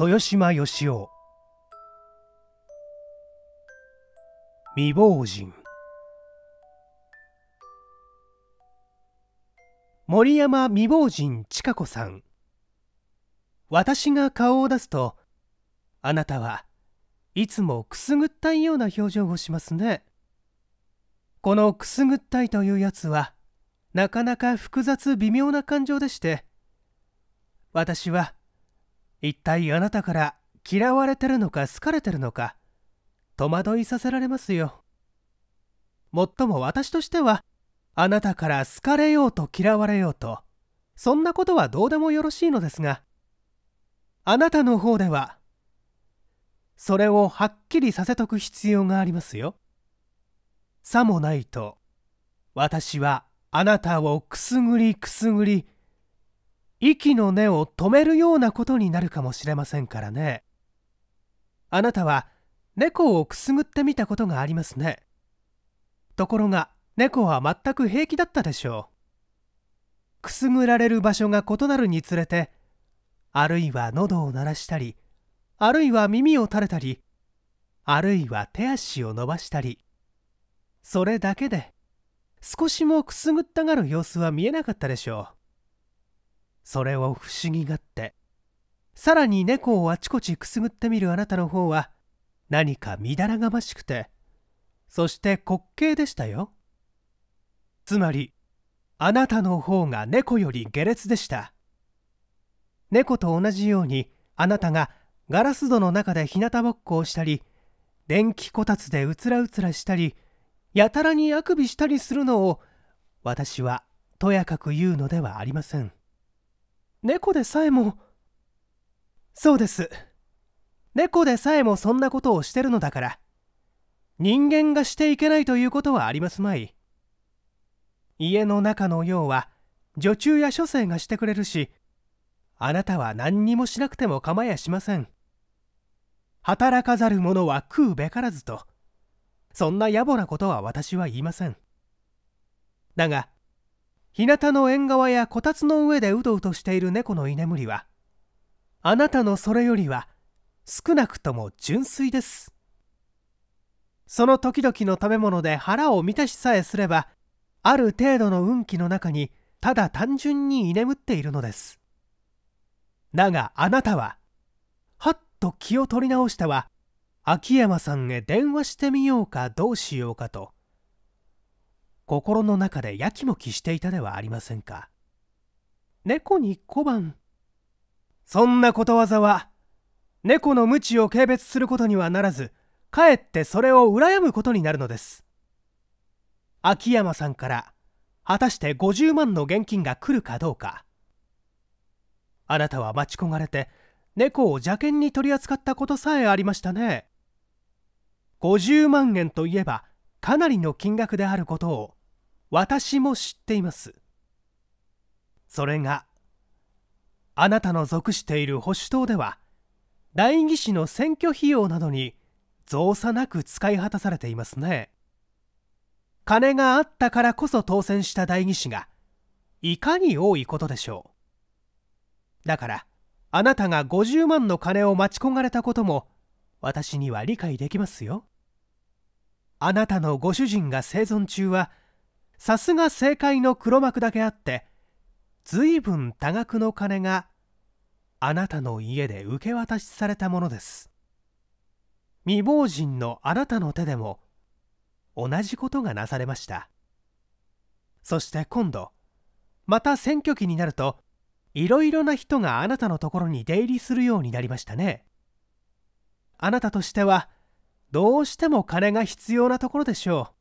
豊島義雄未亡人森山未亡人千佳子さん私が顔を出すとあなたはいつもくすぐったいような表情をしますねこのくすぐったいというやつはなかなか複雑微妙な感情でして私は一体あなたから嫌われてるのか好かれてるのか戸惑いさせられますよもっとも私としてはあなたから好かれようと嫌われようとそんなことはどうでもよろしいのですがあなたの方ではそれをはっきりさせとく必要がありますよさもないと私はあなたをくすぐりくすぐり息の根を止めるようなことになるかもしれませんからねあなたは猫をくすぐってみたことがありますねところが猫は全く平気だったでしょうくすぐられる場所が異なるにつれてあるいは喉を鳴らしたりあるいは耳を垂れたりあるいは手足を伸ばしたりそれだけで少しもくすぐったがる様子は見えなかったでしょうそれを不思議がってさらに猫をあちこちくすぐってみるあなたの方は何かみだらがましくてそして滑稽でしたよつまりあなたの方が猫より下劣でした猫と同じようにあなたがガラス戸の中で日向ぼっこをしたり電気こたつでうつらうつらしたりやたらにあくびしたりするのを私はとやかく言うのではありません猫でさえもそうです猫でさえもそんなことをしてるのだから人間がしていけないということはありますまい家の中の用は女中や書生がしてくれるしあなたは何にもしなくても構やしません働かざる者は食うべからずとそんな野暮なことは私は言いませんだが日向の縁側やこたつの上でうとうとしている猫の居眠りはあなたのそれよりは少なくとも純粋ですその時々の食べ物で腹を満たしさえすればある程度の運気の中にただ単純に居眠っているのですだがあなたははっと気を取り直したは秋山さんへ電話してみようかどうしようかと心の中でやきもきしていたではありませんか猫に小判そんなことわざは猫の無知を軽蔑することにはならずかえってそれを羨むことになるのです秋山さんから果たして50万の現金が来るかどうかあなたは待ち焦がれて猫を邪険に取り扱ったことさえありましたね50万円といえばかなりの金額であることを私も知っていますそれがあなたの属している保守党では代議士の選挙費用などに造作なく使い果たされていますね金があったからこそ当選した代議士がいかに多いことでしょうだからあなたが50万の金を待ち焦がれたことも私には理解できますよあなたのご主人が生存中はさすが正解の黒幕だけあって随分多額の金があなたの家で受け渡しされたものです未亡人のあなたの手でも同じことがなされましたそして今度また選挙期になるといろいろな人があなたのところに出入りするようになりましたねあなたとしてはどうしても金が必要なところでしょう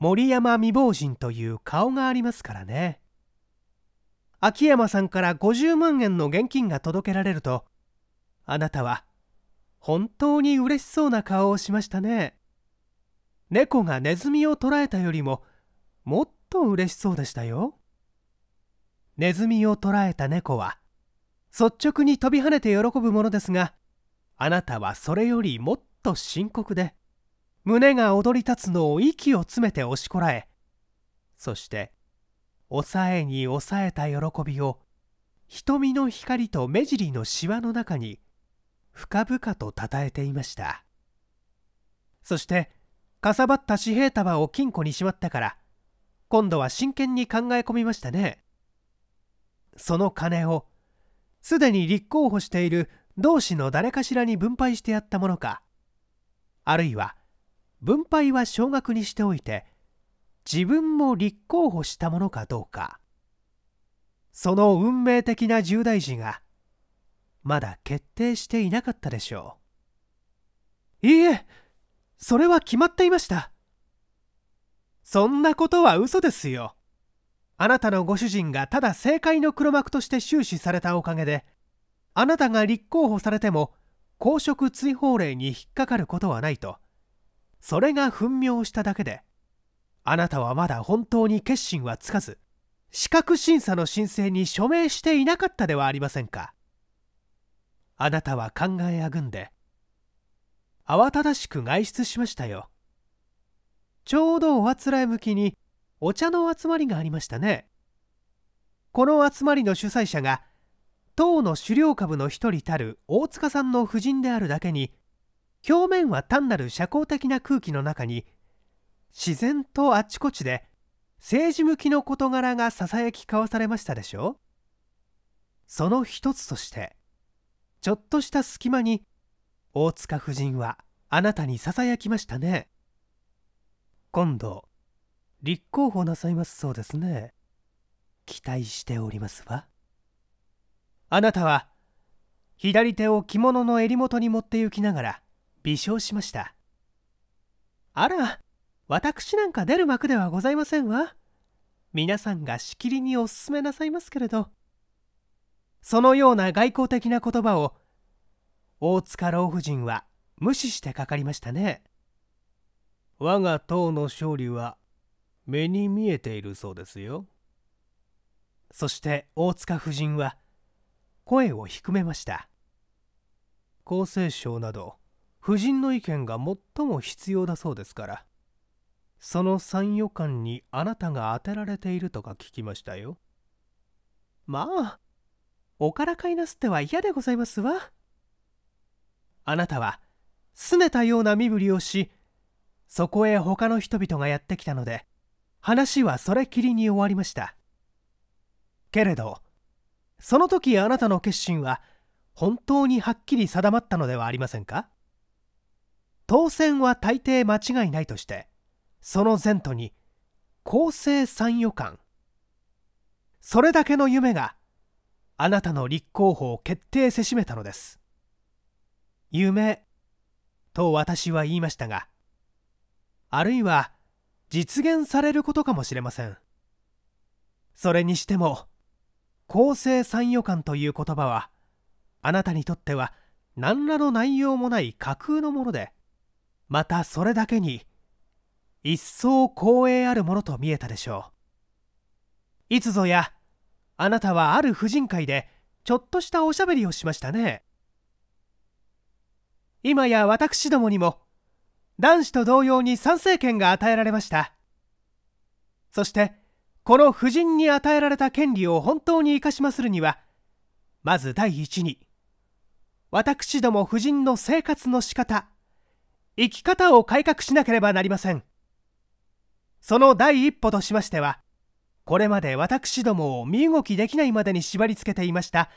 森山未亡人という顔がありますからね秋山さんから50万円の現金が届けられるとあなたは本当に嬉しそうな顔をしましたね猫がネズミを捕らえたよりももっと嬉しそうでしたよネズミを捕らえた猫は率直に飛び跳ねて喜ぶものですがあなたはそれよりもっと深刻で胸が躍り立つのを息を詰めて押しこらえそして抑えに抑えた喜びを瞳の光と目尻のしわの中に深々とたたえていましたそしてかさばった紙幣束を金庫にしまったから今度は真剣に考え込みましたねその金をすでに立候補している同志の誰かしらに分配してやったものかあるいは分配は少額にしておいて自分も立候補したものかどうかその運命的な重大事がまだ決定していなかったでしょういいえそれは決まっていましたそんなことは嘘ですよあなたのご主人がただ政界の黒幕として終始されたおかげであなたが立候補されても公職追放令に引っかかることはないとそれが噴尿しただけであなたはまだ本当に決心はつかず資格審査の申請に署名していなかったではありませんかあなたは考えあぐんで慌ただしく外出しましたよちょうどおあつらえ向きにお茶の集まりがありましたねこの集まりの主催者が党の狩猟株の一人たる大塚さんの夫人であるだけに表面は単なる社交的な空気の中に自然とあちこちで政治向きの事柄がささやき交わされましたでしょその一つとしてちょっとした隙間に大塚夫人はあなたにささやきましたね今度立候補なさいますそうですね期待しておりますわあなたは左手を着物の襟元に持って行きながら微笑しましたあら私なんか出る幕ではございませんわ皆さんがしきりにお勧めなさいますけれどそのような外交的な言葉を大塚老婦人は無視してかかりましたね我が党の勝利は目に見えているそうですよそして大塚夫人は声を低めました厚生省など夫人の意見が最も必要だそうですからその参与官にあなたが当てられているとか聞きましたよまあおからかいなすっては嫌でございますわあなたは拗ねたような身振りをしそこへ他の人々がやってきたので話はそれきりに終わりましたけれどその時あなたの決心は本当にはっきり定まったのではありませんか当選は大抵間違いないとしてその前途に公正参与官それだけの夢があなたの立候補を決定せしめたのです夢と私は言いましたがあるいは実現されることかもしれませんそれにしても公正参与官という言葉はあなたにとっては何らの内容もない架空のものでまたそれだけに一層光栄あるものと見えたでしょういつぞやあなたはある婦人会でちょっとしたおしゃべりをしましたね今や私どもにも男子と同様に参政権が与えられましたそしてこの婦人に与えられた権利を本当に生かしまするにはまず第一に私ども婦人の生活の仕方生き方を改革しなければなりませんその第一歩としましてはこれまで私どもを身動きできないまでに縛りつけていました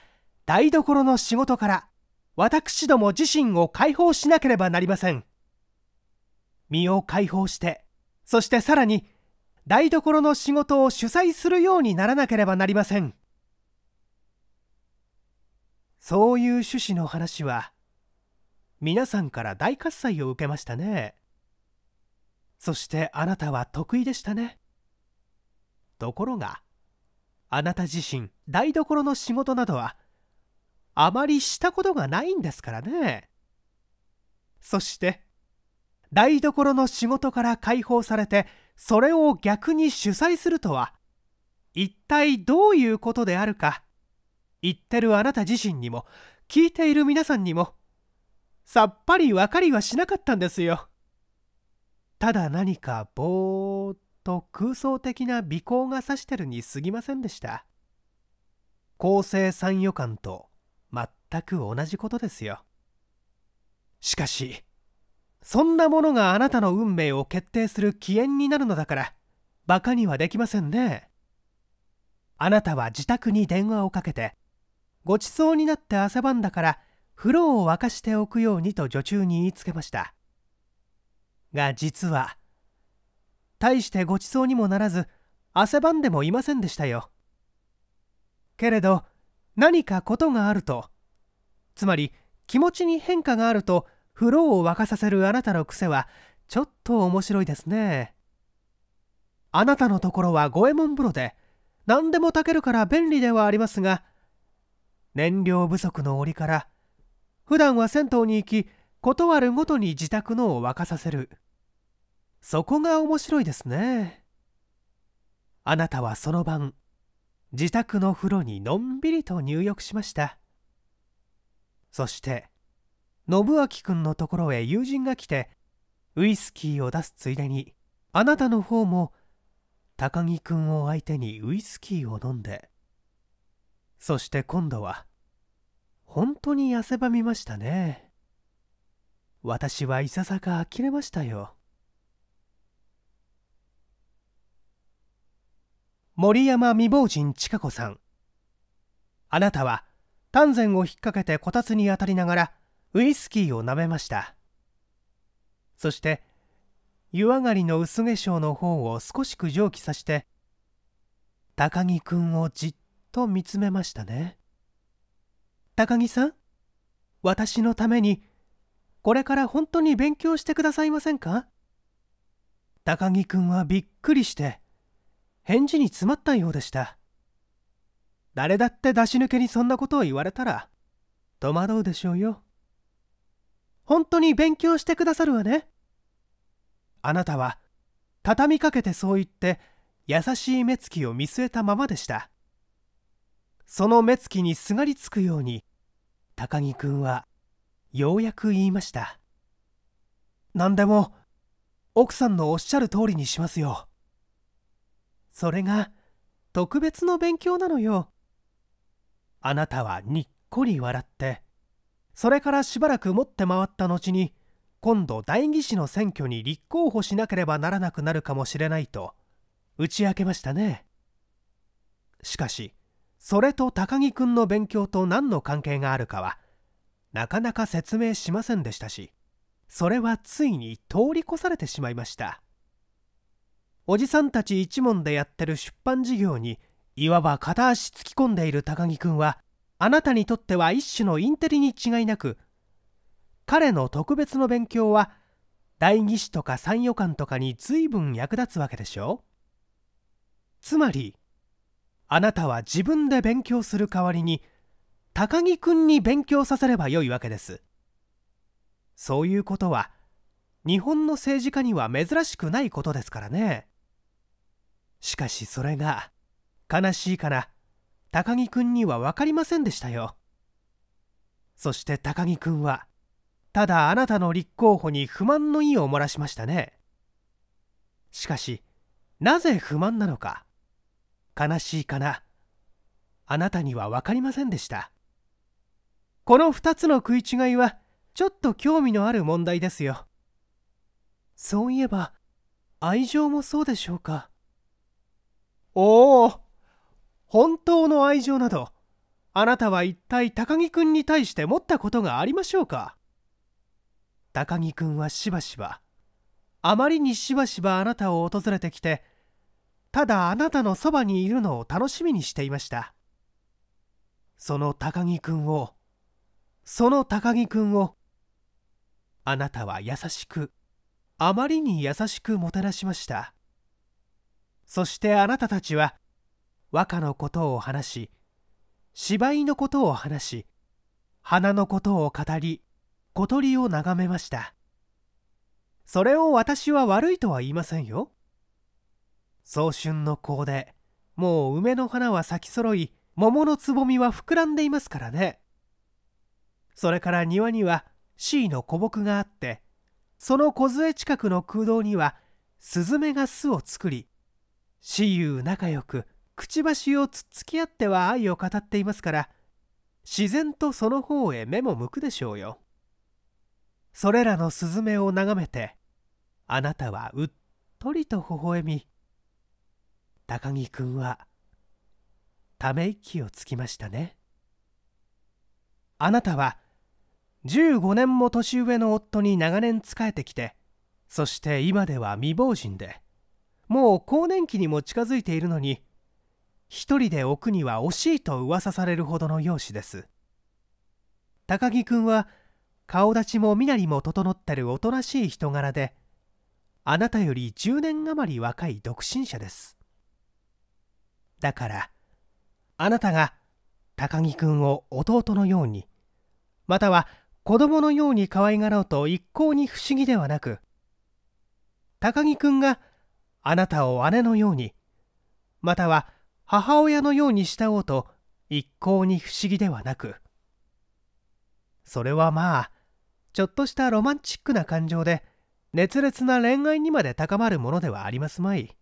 台所の仕事から私ども自身を解放しなければなりません身を解放してそしてさらに台所の仕事を主催するようにならなければなりませんそういう趣旨の話は皆さんから大喝采を受けましたねそしてあなたは得意でしたねところがあなた自身台所の仕事などはあまりしたことがないんですからねそして台所の仕事から解放されてそれを逆に主催するとは一体どういうことであるか言ってるあなた自身にも聞いている皆さんにもさっぱりわかりはしなかったんですよただ何かぼーっと空想的な美行がさしてるに過ぎませんでした公正参与感と全く同じことですよしかしそんなものがあなたの運命を決定する起源になるのだからバカにはできませんねあなたは自宅に電話をかけてごちそうになって汗ばんだから風呂を沸かしておくようにと女中に言いつけましたが実は大してごちそうにもならず汗ばんでもいませんでしたよけれど何かことがあるとつまり気持ちに変化があると風呂を沸かさせるあなたの癖はちょっと面白いですねあなたのところは五右衛門風呂で何でも炊けるから便利ではありますが燃料不足の折から普段は銭湯に行き断るごとに自宅のを沸かさせるそこが面白いですねあなたはその晩自宅の風呂にのんびりと入浴しましたそして信明君のところへ友人が来てウイスキーを出すついでにあなたの方も高木君を相手にウイスキーを飲んでそして今度は本当にせばみましたね。私はいささか呆れましたよ。森山未亡人千佳子さん。あなたは丹前を引っ掛けてこたつに当たりながらウイスキーを舐めました。そして湯上がりの薄化粧の方を少しく蒸気さして高木くんをじっと見つめましたね。高木さん私のためにこれから本当に勉強してくださいませんか高木くんはびっくりして返事に詰まったようでした誰だって出し抜けにそんなことを言われたら戸惑うでしょうよ本当に勉強してくださるわねあなたは畳みかけてそう言って優しい目つきを見据えたままでしたその目つきにすがりつくように高木くんはようやく言いました何でも奥さんのおっしゃる通りにしますよそれが特別の勉強なのよあなたはにっこり笑ってそれからしばらく持って回った後に今度代議士の選挙に立候補しなければならなくなるかもしれないと打ち明けましたねしかしそれと高木くんの勉強と何の関係があるかはなかなか説明しませんでしたしそれはついに通り越されてしまいましたおじさんたち一門でやってる出版事業にいわば片足突き込んでいる高木くんはあなたにとっては一種のインテリに違いなく彼の特別の勉強は代議士とか参与官とかに随分役立つわけでしょうつまりあなたは自分で勉強する代わりに高木くんに勉強させればよいわけですそういうことは日本の政治家には珍しくないことですからねしかしそれが悲しいかな高木くんには分かりませんでしたよそして高木くんはただあなたの立候補に不満の意を漏らしましたねしかしなぜ不満なのか悲しいかなあなたには分かりませんでしたこの2つの食い違いはちょっと興味のある問題ですよそういえば愛情もそうでしょうかおお本当の愛情などあなたは一体高木君に対して持ったことがありましょうか高木君はしばしばあまりにしばしばあなたを訪れてきてただあなたのそばにいるのを楽しみにしていましたその高木君をその高木君をあなたは優しくあまりに優しくもてなしましたそしてあなたたちは和歌のことを話し芝居のことを話し花のことを語り小鳥を眺めましたそれを私は悪いとは言いませんよ早春のコでもう梅の花は咲き揃い桃のつぼみは膨らんでいますからねそれから庭には C の古木があってその梢近くの空洞にはスズメが巣を作り雌雄仲良くくちばしをつっつき合っては愛を語っていますから自然とその方へ目も向くでしょうよそれらのスズメを眺めてあなたはうっとりと微笑み高木君はため息をつきましたねあなたは15年も年上の夫に長年仕えてきてそして今では未亡人でもう更年期にも近づいているのに一人で奥には惜しいと噂されるほどの容姿です高木君は顔立ちも身なりも整ってるおとなしい人柄であなたより10年余り若い独身者ですだからあなたが高木君を弟のようにまたは子供のように可愛がろうと一向に不思議ではなく高木君があなたを姉のようにまたは母親のように慕おうと一向に不思議ではなくそれはまあちょっとしたロマンチックな感情で熱烈な恋愛にまで高まるものではありますまい。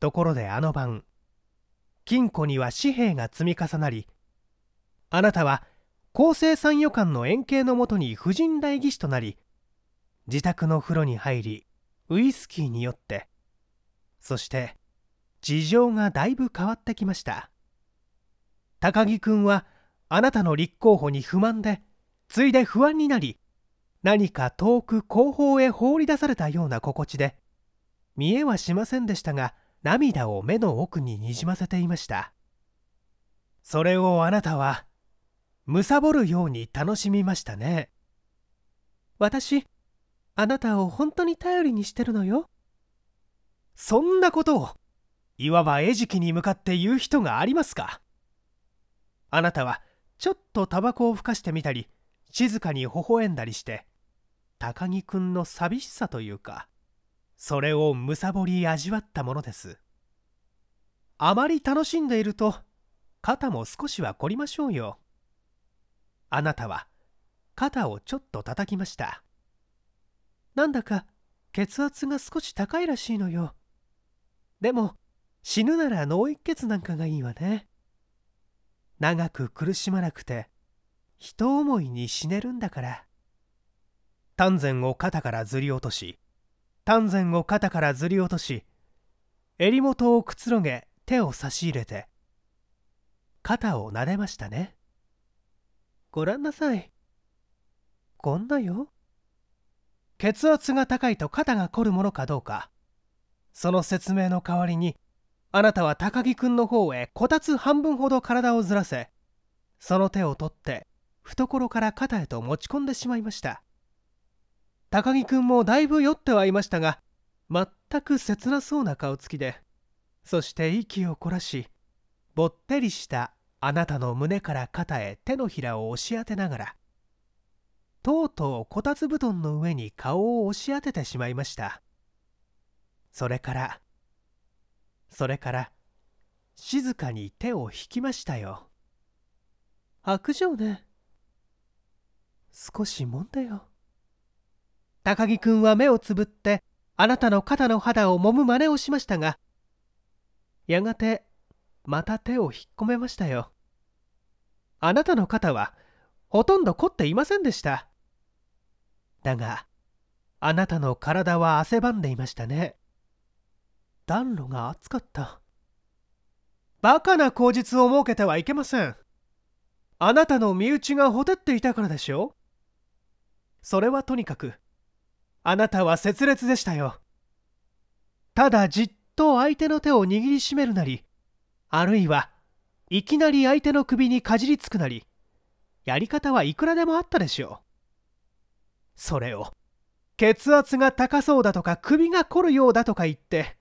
ところであの晩金庫には紙幣が積み重なりあなたは厚生参与官の円形のもとに婦人代議士となり自宅の風呂に入りウイスキーによってそして事情がだいぶ変わってきました高木君はあなたの立候補に不満でついで不安になり何か遠く後方へ放り出されたような心地で見えはしませんでしたが涙を目の奥ににじませていましたそれをあなたはぼるように楽しみましたね私あなたを本当に頼りにしてるのよそんなことをいわば餌食に向かって言う人がありますかあなたはちょっとタバコをふかしてみたり静かに微笑んだりして高木くんの寂しさというかそれをむさぼり味わったものですあまり楽しんでいると肩も少しは凝りましょうよあなたは肩をちょっと叩きましたなんだか血圧が少し高いらしいのよでも死ぬなら脳一血なんかがいいわね長く苦しまなくて人思いに死ねるんだから丹前を肩からずり落とし丹前を肩からずり落とし襟元をくつろげ手を差し入れて肩を撫でましたねごらんなさいこんなよ血圧が高いと肩が凝るものかどうかその説明の代わりにあなたは高木君の方へこたつ半分ほど体をずらせその手を取って懐から肩へと持ち込んでしまいました高木くんもだいぶ酔ってはいましたが全く切なそうな顔つきでそして息を凝らしぼってりしたあなたの胸から肩へ手のひらを押し当てながらとうとうこたつ布団の上に顔を押し当ててしまいましたそれからそれから静かに手を引きましたよ白状ね少しもんだよ高木くんは目をつぶってあなたの肩の肌を揉む真似をしましたがやがてまた手を引っ込めましたよあなたの肩はほとんど凝っていませんでしただがあなたの体は汗ばんでいましたね暖炉が熱かったバカな口実を設けてはいけませんあなたの身内がほてっていたからでしょうそれはとにかくあなたは拙劣でしたよただじっと相手の手を握りしめるなりあるいはいきなり相手の首にかじりつくなりやり方はいくらでもあったでしょうそれを血圧が高そうだとか首が凝るようだとか言って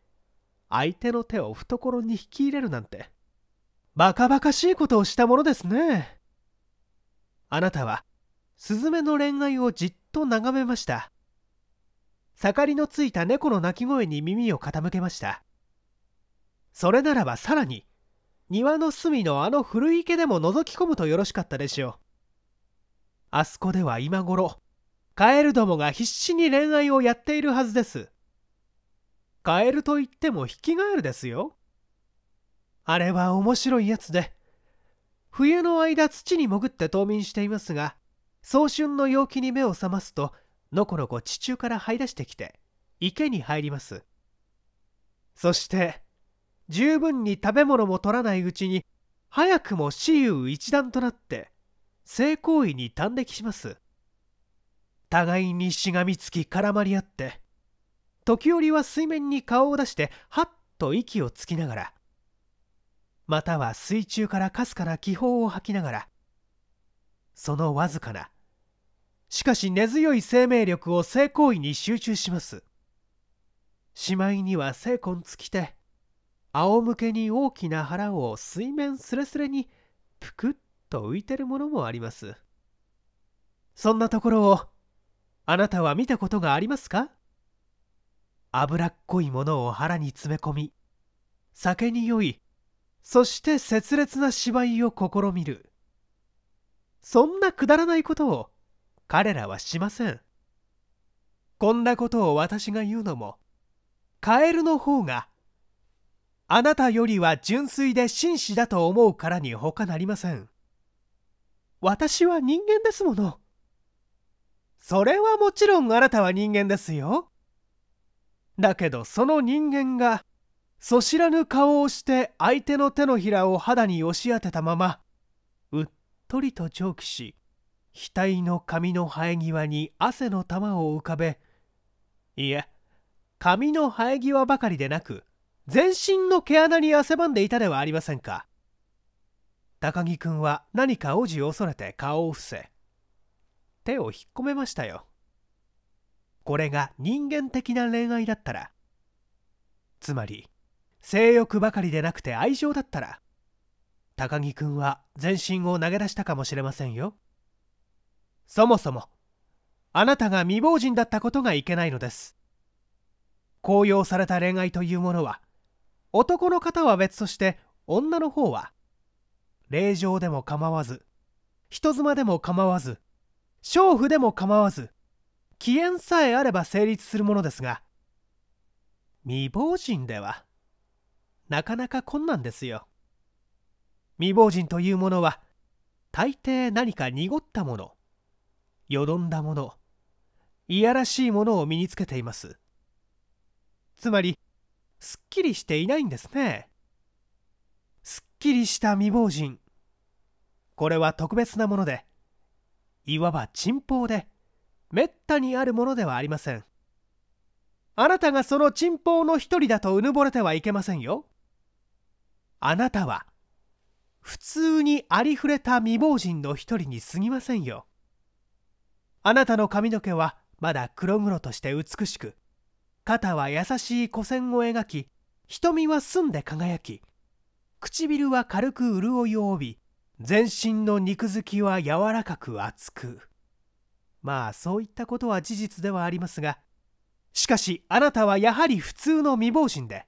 相手の手を懐に引き入れるなんてバカバカしいことをしたものですねあなたはスズメの恋愛をじっと眺めました盛りのついた猫の鳴き声に耳を傾けましたそれならばさらに庭の隅のあの古池でも覗き込むとよろしかったでしょうあそこでは今頃カエルどもが必死に恋愛をやっているはずですカエルといってもヒキガエルですよあれは面白いやつで冬の間土に潜って冬眠していますが早春の陽気に目を覚ますとのこのこ地中から這い出してきて池に入りますそして十分に食べ物も取らないうちに早くも雌雄一段となって性行為に端的します互いにしがみつき絡まり合って時折は水面に顔を出してはっと息をつきながらまたは水中からかすかな気泡を吐きながらそのわずかなしかし根強い生命力を性行為に集中しますしまいには精魂尽きて仰向けに大きな腹を水面すれすれにぷくっと浮いてるものもありますそんなところをあなたは見たことがありますか脂っこいものを腹に詰め込み酒に酔いそして切烈な芝居を試みるそんなくだらないことを彼らはしませんこんなことを私が言うのもカエルの方があなたよりは純粋で紳士だと思うからに他なりません私は人間ですものそれはもちろんあなたは人間ですよだけどその人間がそ知らぬ顔をして相手の手のひらを肌に押し当てたままうっとりと蒸気し額の髪の生え際に汗の玉を浮かべいえ髪の生え際ばかりでなく全身の毛穴に汗ばんでいたではありませんか高木君は何かおじ恐れて顔を伏せ手を引っ込めましたよこれが人間的な恋愛だったらつまり性欲ばかりでなくて愛情だったら高木君は全身を投げ出したかもしれませんよそもそもあなたが未亡人だったことがいけないのです高揚された恋愛というものは男の方は別として女の方は霊場でも構わず人妻でも構わず娼婦でも構わず起源さえあれば成立するものですが未亡人ではなかなか困難ですよ未亡人というものは大抵何か濁ったものよどんだものいやらしいものを身につけていますつまりすっきりしていないんですねすっきりした未亡人これは特別なものでいわば珍宝でめったにあるものではありませんあなたがその珍宝の一人だとうぬぼれてはいけませんよあなたは普通にありふれた未亡人の一人にすぎませんよあなたの髪の毛はまだ黒々として美しく肩は優しい古線を描き瞳は澄んで輝き唇は軽く潤いを帯び全身の肉付きは柔らかく厚くまあそういったことは事実ではありますがしかしあなたはやはり普通の未亡人で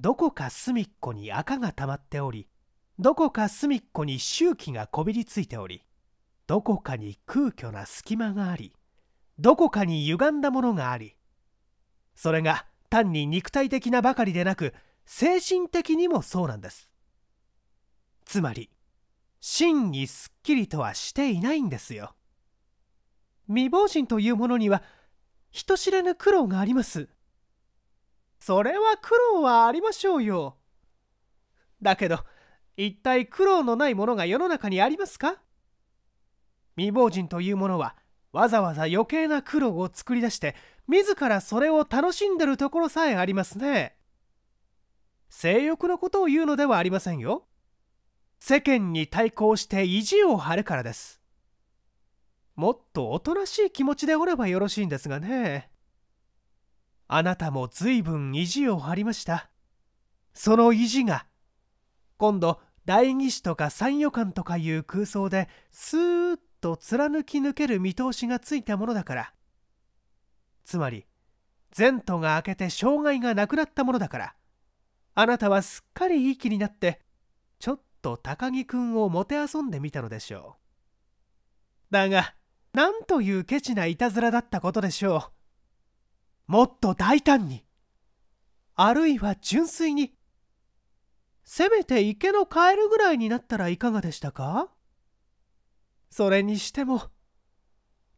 どこか隅っこに赤が溜まっておりどこか隅っこに周期がこびりついておりどこかに空虚な隙間がありどこかに歪んだものがありそれが単に肉体的なばかりでなく精神的にもそうなんですつまり真にすっきりとはしていないんですよ未亡人というものには人知れぬ苦労がありますそれは苦労はありましょうよだけど一体苦労のないものが世の中にありますか未亡人というものはわざわざ余計な苦労を作り出して自らそれを楽しんでるところさえありますね性欲のことを言うのではありませんよ世間に対抗して意地を張るからですもっとおとなしい気持ちでおればよろしいんですがねあなたも随分意地を張りましたその意地が今度第二子とか三与官とかいう空想ですーっと貫き抜ける見通しがついたものだからつまり前途が明けて障害がなくなったものだからあなたはすっかりいい気になってちょっと高木くんをもてあそんでみたのでしょうだがなんというケチないたずらだったことでしょうもっと大胆にあるいは純粋にせめて池のカエルぐらいになったらいかがでしたかそれにしても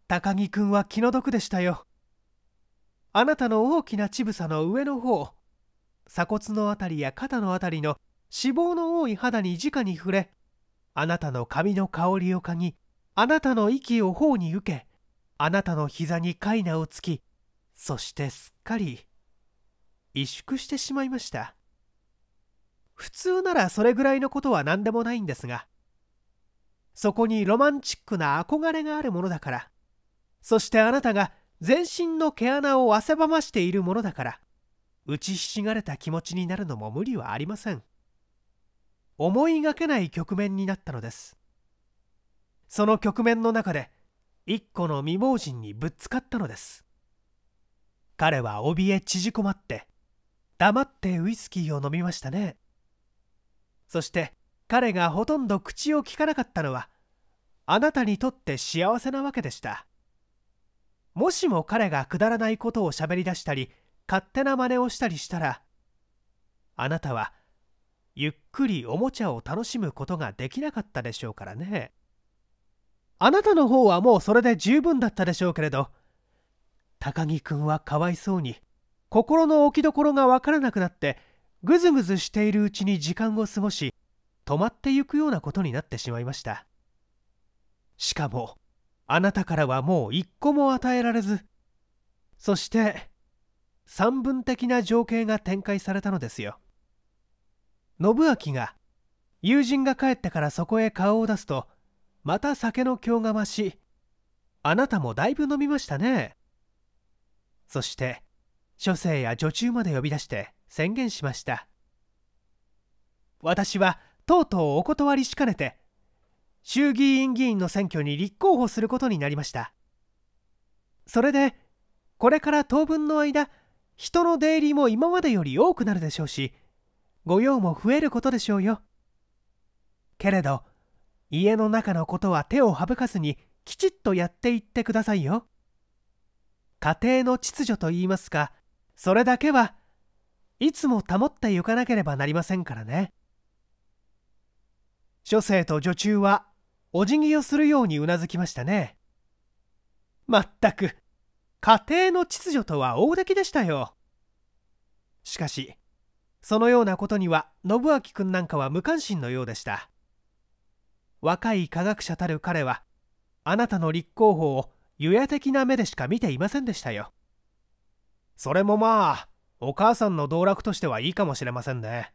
高木くんは気の毒でしたよあなたの大きな乳房の上の方鎖骨のあたりや肩のあたりの脂肪の多い肌に直に触れあなたの髪の香りを嗅ぎあなたの息を頬に受けあなたの膝にカイナをつきそしてすっかり萎縮してしまいました普通ならそれぐらいのことは何でもないんですがそこにロマンチックな憧れがあるものだからそしてあなたが全身の毛穴を汗ばましているものだから打ちひしがれた気持ちになるのも無理はありません思いがけない局面になったのですその局面の中で一個の未亡人にぶつかったのです彼は怯え縮こまって黙ってウイスキーを飲みましたねそして彼がほとんど口をきかなかったのはあなたにとって幸せなわけでしたもしも彼がくだらないことをしゃべり出したり勝手な真似をしたりしたらあなたはゆっくりおもちゃを楽しむことができなかったでしょうからねあなたの方はもうそれで十分だったでしょうけれど高木君はかわいそうに心の置きどころがわからなくなってぐずぐずしているうちに時間を過ごし止まってゆくようなことになってしまいましたしかもあなたからはもう一個も与えられずそして三分的な情景が展開されたのですよ信明が友人が帰ってからそこへ顔を出すとまた酒の興が増しあなたもだいぶ飲みましたねそして書生や女中まで呼び出して宣言しました私はとうとうお断りしかねて衆議院議員の選挙に立候補することになりましたそれでこれから当分の間人の出入りも今までより多くなるでしょうし御用も増えることでしょうよけれど家の中のことは手を省かずにきちっとやっていってくださいよ家庭の秩序といいますかそれだけはいつも保ってゆかなければなりませんからね。諸生と女中はお辞儀をするようにうなずきましたねまったく家庭の秩序とは大来でしたよしかしそのようなことには信明君なんかは無関心のようでした若い科学者たる彼はあなたの立候補を油野的な目でしか見ていませんでしたよそれもまあお母さんの道楽としてはいいかもしれませんね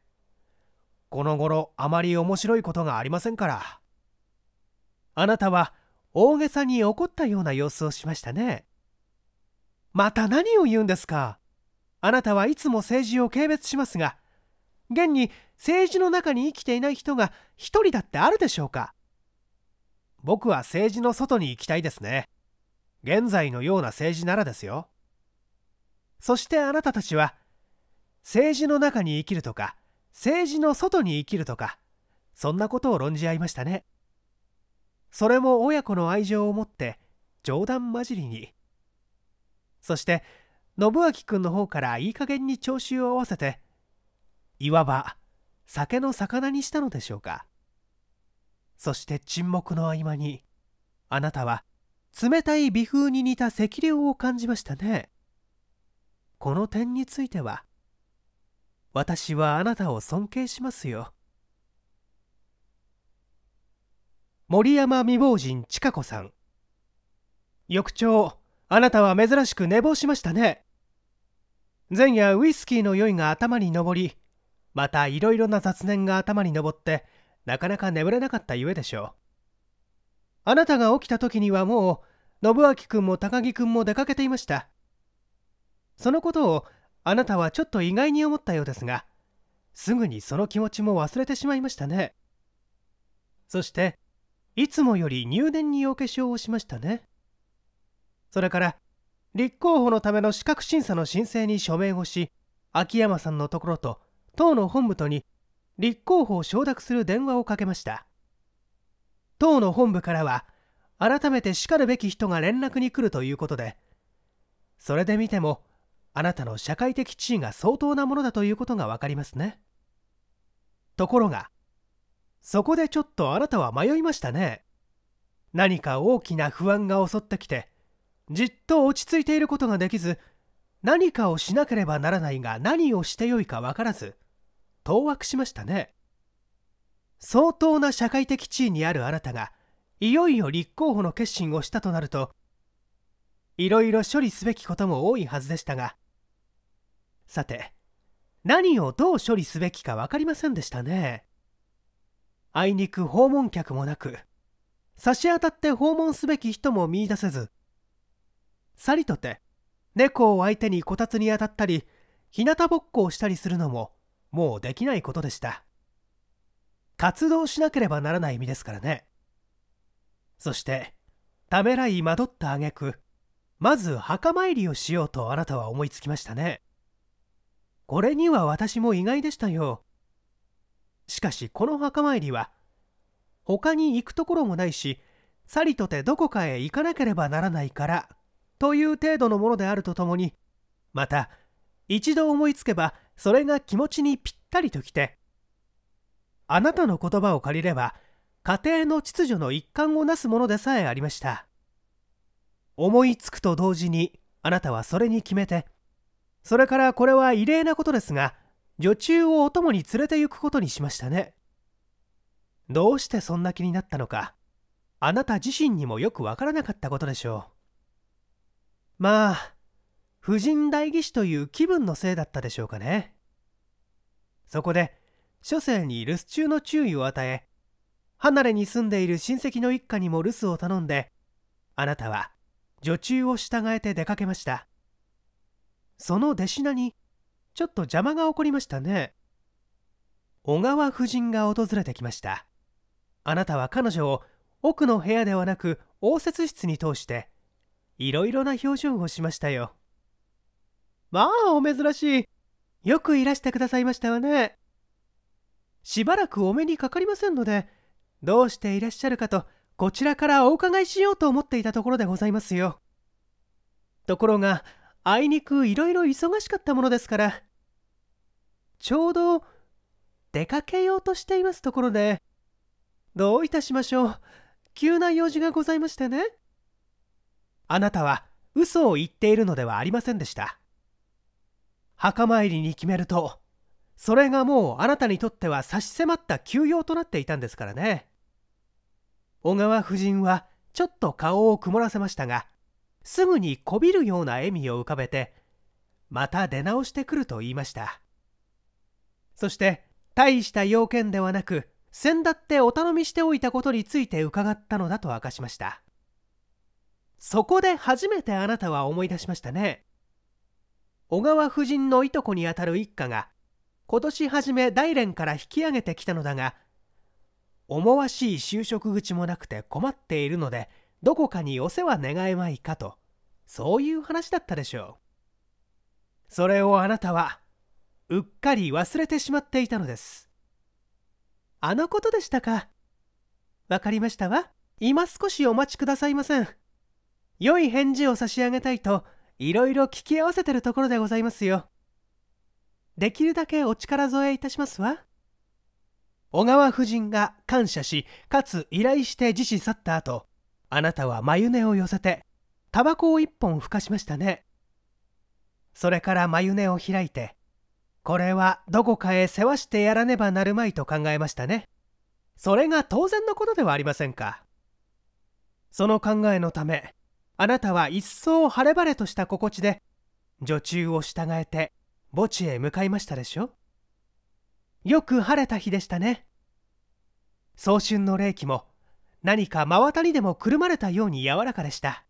この頃あまり面白いことがありませんからあなたは大げさに怒ったような様子をしましたねまた何を言うんですかあなたはいつも政治を軽蔑しますが現に政治の中に生きていない人が一人だってあるでしょうか僕は政治の外に行きたいですね現在のような政治ならですよそしてあなたたちは政治の中に生きるとか政治の外に生きるとかそんなことを論じ合いましたねそれも親子の愛情を持って冗談交じりにそして信明君の方からいい加減に調子を合わせていわば酒の魚にしたのでしょうかそして沈黙の合間にあなたは冷たい微風に似た赤涼を感じましたねこの点については私はあなたを尊敬しますよ森山未亡人千佳子さん翌朝あなたは珍しく寝坊しましたね前夜ウイスキーの酔いが頭に上りまたいろいろな雑念が頭に上ってなかなか眠れなかったゆえでしょうあなたが起きた時にはもう信明君も高木君も出かけていましたそのことをあなたはちょっと意外に思ったようですがすぐにその気持ちも忘れてしまいましたねそしていつもより入念にお化粧をしましたねそれから立候補のための資格審査の申請に署名をし秋山さんのところと党の本部とに立候補を承諾する電話をかけました党の本部からは改めてしかるべき人が連絡に来るということでそれで見てもあなたの社会的地位が相当なものだということがわかりますねところがそこでちょっとあなたは迷いましたね何か大きな不安が襲ってきてじっと落ち着いていることができず何かをしなければならないが何をしてよいかわからず当惑しましたね相当な社会的地位にあるあなたがいよいよ立候補の決心をしたとなるといろいろ処理すべきことも多いはずでしたがさて何をどう処理すべきか分かりませんでしたねあいにく訪問客もなく差し当たって訪問すべき人も見いだせずさりとて猫を相手にこたつに当たったり日向ぼっこをしたりするのももうできないことでした活動しなければならない身ですからねそしてためらい惑った挙句まず墓参りをしようとあなたは思いつきましたねこれには私も意外でしたよしかしこの墓参りは他に行くところもないしさりとてどこかへ行かなければならないからという程度のものであるとともにまた一度思いつけばそれが気持ちにぴったりときてあなたの言葉を借りれば家庭の秩序の一環をなすものでさえありました思いつくと同時にあなたはそれに決めてそれからこれは異例なことですが女中をお供に連れて行くことにしましたねどうしてそんな気になったのかあなた自身にもよくわからなかったことでしょうまあ婦人代議士という気分のせいだったでしょうかねそこで諸生に留守中の注意を与え離れに住んでいる親戚の一家にも留守を頼んであなたは女中を従えて出かけましたその弟子名にちょっと邪魔が起こりましたね小川夫人が訪れてきましたあなたは彼女を奥の部屋ではなく応接室に通していろいろな表情をしましたよまあお珍しいよくいらしてくださいましたわねしばらくお目にかかりませんのでどうしていらっしゃるかとこちらからお伺いしようと思っていたところでございますよところがあいにくいろいろ忙しかったものですからちょうど出かけようとしていますところでどういたしましょう急な用事がございましてねあなたは嘘を言っているのではありませんでした墓参りに決めるとそれがもうあなたにとっては差し迫った休養となっていたんですからね小川夫人はちょっと顔を曇らせましたがすぐにこびるような笑みを浮かべてまた出直してくると言いましたそして大した要件ではなく先だってお頼みしておいたことについて伺ったのだと明かしましたそこで初めてあなたは思い出しましたね小川夫人のいとこにあたる一家が今年初め大連から引き上げてきたのだが思わしい就職口もなくて困っているのでどこかにお世話願えまいかとそういう話だったでしょうそれをあなたはうっかり忘れてしまっていたのですあのことでしたかわかりましたわ今少しお待ちくださいません良い返事を差し上げたいといろいろ聞き合わせてるところでございますよできるだけお力添えいたしますわ小川夫人が感謝しかつ依頼して自死去った後あなたは眉根を寄せてタバコを一本ふかしましたねそれから眉根を開いてこれはどこかへ世話してやらねばなるまいと考えましたねそれが当然のことではありませんかその考えのためあなたは一層晴れ晴れとした心地で女中を従えて墓地へ向かいましたでしょよく晴れた日でしたね早春の冷気も何か真綿にでもくるまれたように柔らかでした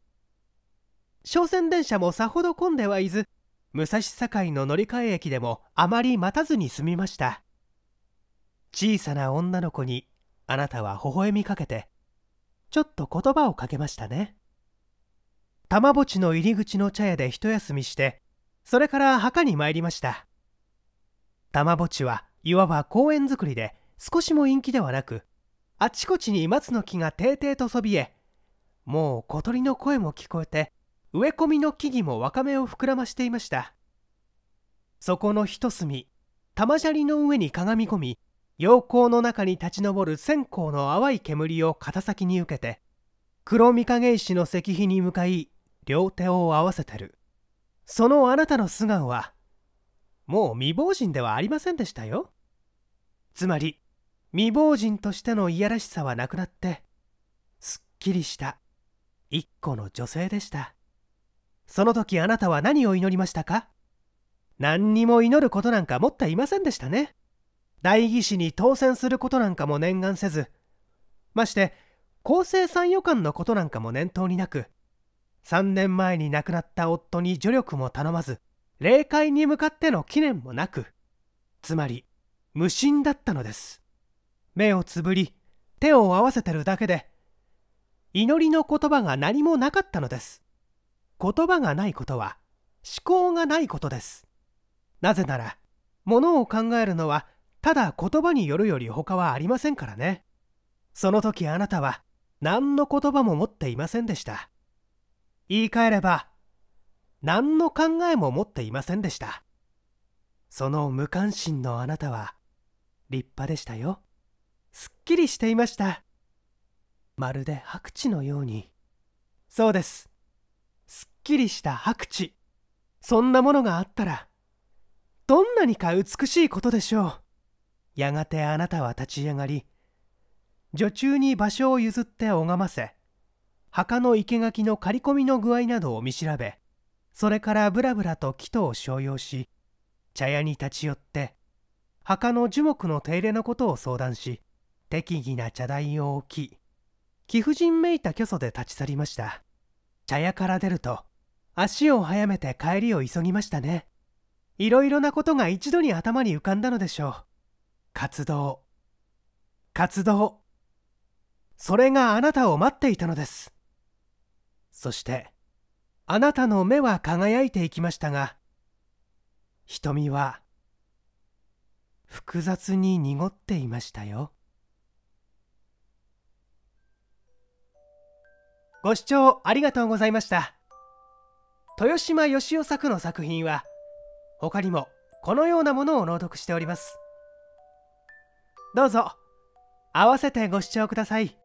商船電車もさほど混んではいず武蔵境の乗り換え駅でもあまり待たずに済みました小さな女の子にあなたは微笑みかけてちょっと言葉をかけましたね玉墓地の入り口の茶屋で一休みしてそれから墓に参りました玉墓地はいわば公園作りで少しも陰気ではなくあちこちに松の木が定々とそびえもう小鳥の声も聞こえて植え込みの木々もわかめを膨らましていましたそこの一隅玉砂利の上にかがみ込み陽光の中に立ち上る線香の淡い煙を肩先に受けて黒御影石の石碑に向かい両手を合わせてるそのあなたの素顔はもう未亡人ではありませんでしたよつまり未亡人としてのいやらしさはなくなってすっきりした一個の女性でしたその時あなたは何を祈りましたか何にも祈ることなんか持っていませんでしたね代議士に当選することなんかも念願せずまして厚生参与官のことなんかも念頭になく3年前に亡くなった夫に助力も頼まず霊界に向かっての記念もなくつまり無心だったのです目をつぶり手を合わせてるだけで祈りの言葉が何もなかったのです言葉がないことは思考がないことですなぜなら物を考えるのはただ言葉によるより他はありませんからねその時あなたは何の言葉も持っていませんでした言い換えれば何の考えも持っていませんでしたその無関心のあなたは立派でしたよすっきりしていましたまるで白痴のようにそうですすっきりした白痴そんなものがあったらどんなにか美しいことでしょうやがてあなたは立ち上がり女中に場所を譲って拝ませ墓の生け垣の刈り込みの具合などを見調べそれからぶらぶらと木とを商用し茶屋に立ち寄って墓の樹木の手入れのことを相談し適宜な茶台を置き貴婦人めいた虚祖で立ち去りました茶屋から出ると足を速めて帰りを急ぎましたねいろいろなことが一度に頭に浮かんだのでしょう活動活動それがあなたを待っていたのですそしてあなたの目は輝いていきましたが瞳は複雑に濁っていましたよご視聴ありがとうございました豊島義雄作の作品は他にもこのようなものを朗読しておりますどうぞ合わせてご視聴ください